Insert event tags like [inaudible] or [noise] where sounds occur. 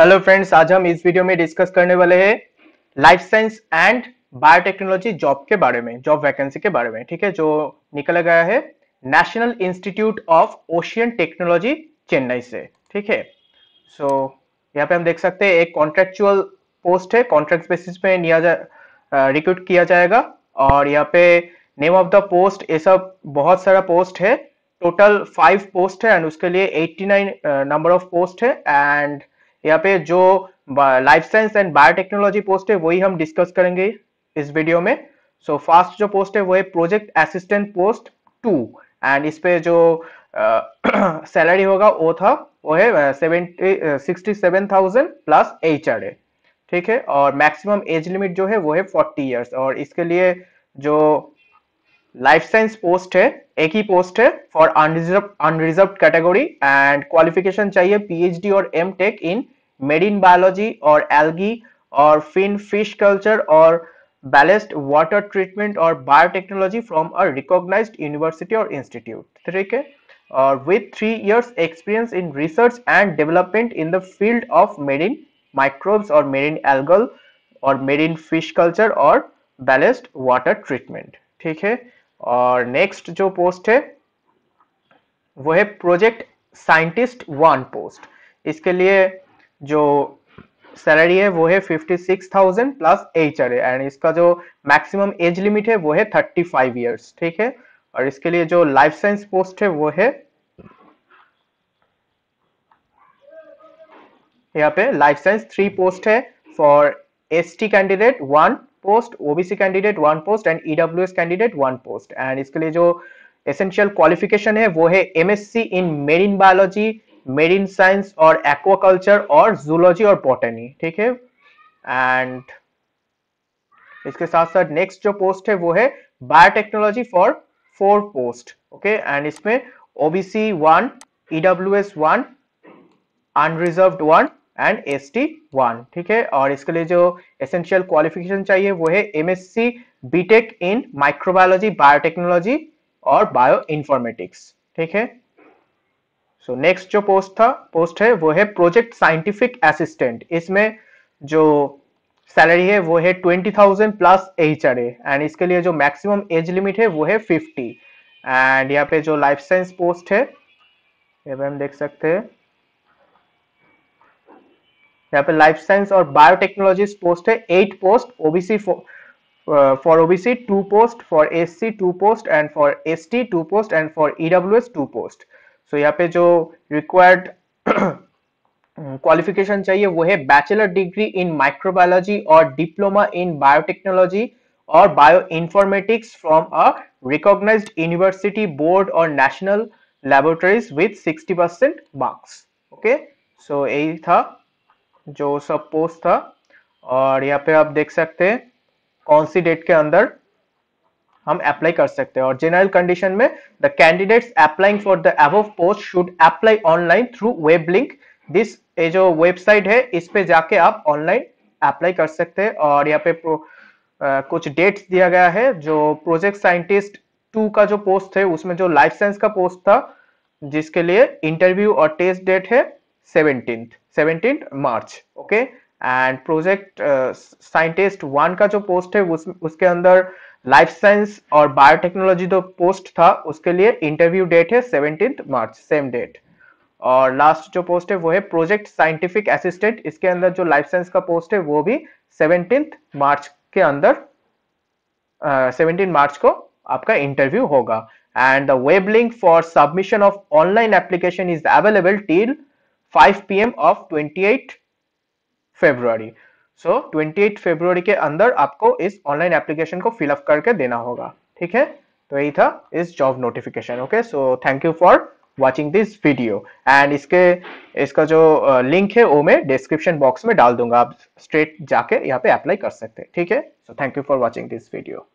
hello friends आज हम इस वीडियो में डिस्कस करने वाले हैं life science and biotechnology job के बारे में जॉब वैकेंसी के बारे में ठीक है जो निकला गया है National Institute of Ocean Technology Chennai से ठीक है सो so, यहाँ पे हम देख सकते हैं एक कॉन्ट्रेक्चुअल पोस्ट है कॉन्ट्रैक्ट बेसिस पे लिया जा रिक्रूट किया जाएगा और यहाँ पे नेम ऑफ द पोस्ट ये सब बहुत सारा पोस्ट है टोटल फाइव पोस्ट है एंड उसके लिए eighty nine number of post है एंड यहाँ पे जो life science and biotechnology post है वही हम डिस्कस करेंगे इस वीडियो में सो so, फास्ट जो पोस्ट है वो है project assistant post two and इस पे जो सैलरी uh, [clears throat] होगा वो था वो है sixty seven thousand plus H R A ठीक है और मैक्सिमम एज लिमिट जो है वो है फोर्टी ईयर्स और इसके लिए जो लाइफ साइंस पोस्ट है एक ही पोस्ट है for unreserved unreserved category and qualification चाहिए पीएचडी और M tech in marine biology और एल्गी और फिन फिश कल्चर और बैलेस्ड वाटर ट्रीटमेंट और biotechnology from a recognise university और इंस्टीट्यूट ठीक है और with three years experience in research and development in the field of marine microbes और marine algal और मेरीन फिश कल्चर और ballast water treatment ठीक है और नेक्स्ट जो पोस्ट है वो है प्रोजेक्ट साइंटिस्ट वन पोस्ट इसके लिए जो सैलरी है वो है fifty six thousand plus H R and इसका जो मैक्सिमम एज लिमिट है वो है थर्टी फाइव ईयर्स ठीक है और इसके लिए जो लाइफ साइंस पोस्ट है वो है यहाँ पे लाइफ साइंस थ्री पोस्ट है for ST candidate one post OBC candidate one post and EW candidate one post and इसके लिए जो एसेंशियल क्वालिफिकेशन है वो है MSc in marine biology marine science और एक्वाकल्चर और जूलॉजी और बॉटनी ठीक है एंड इसके साथ साथ नेक्स्ट जो पोस्ट है वो है biotechnology for four post okay and इसमें OBC one EW S one unreserved one and S T one ठीक है और इसके लिए जो एसेंशियल क्वालिफिकेशन चाहिए वो है M S C B tech in microbiology biotechnology और बायो इन्फॉर्मेटिक्स ठीक है सो so, नेक्स्ट जो पोस्ट था पोस्ट है वो है प्रोजेक्ट साइंटिफिक असिस्टेंट इसमें जो सैलरी है वो है twenty thousand plus H R and इसके लिए जो मैक्सिमम एज लिमिट है वो है फिफ्टी एंड यहाँ पे जो लाइफ साइंस पोस्ट है ये हम देख सकते हैं यहाँ पे लाइफ साइंस और बायोटेक्नोलॉजी पोस्ट है eight post OBC for OBC two post for C two post and for T two post and for S two post so यहाँ पे जो रिक्वायर्ड क्वालिफिकेशन [clears throat] चाहिए वो है बैचलर डिग्री इन माइक्रोबायोलॉजी और diploma in biotechnology और bio informatics from a recognise university board और national laboratories with sixty percent marks okay so यही था जो सब पोस्ट था और यहाँ पे आप देख सकते हैं कौन सी डेट के अंदर हम अप्लाई कर सकते हैं और जनरल कंडीशन में the candidates applying for the above post should apply online through web link this ये जो वेबसाइट है इस पे जाके आप ऑनलाइन अप्लाई कर सकते हैं और यहाँ पे आ, कुछ डेट्स दिया गया है जो प्रोजेक्ट साइंटिस्ट टू का जो पोस्ट है उसमें जो लाइफ साइंस का पोस्ट था जिसके लिए इंटरव्यू और टेस्ट डेट है seventeenth seventeen March okay and project scientist one का जो पोस्ट है उस, उसके अंदर लाइफ साइंस और बायोटेक्नोलॉजी जो पोस्ट था उसके लिए इंटरव्यू डेट है सेवनटीन मार्च सेम डेट और लास्ट जो पोस्ट है वो है प्रोजेक्ट साइंटिफिक असिस्टेंट इसके अंदर जो लाइफ साइंस का पोस्ट है वो भी सेवनटीन मार्च के अंदर सेवनटीन uh, मार्च को आपका इंटरव्यू होगा and the web link for submission of online application is available till 5 PM of 28 फरवरी सो so, 28 फरवरी के अंदर आपको इस ऑनलाइन एप्लीकेशन को फिलअप करके देना होगा ठीक है तो यही था इस job notification okay so thank you for watching this video and इसके इसका जो लिंक है वो मैं डिस्क्रिप्शन बॉक्स में डाल दूंगा आप स्ट्रेट जाके यहाँ पे अप्लाई कर सकते हैं ठीक है so thank you for watching this video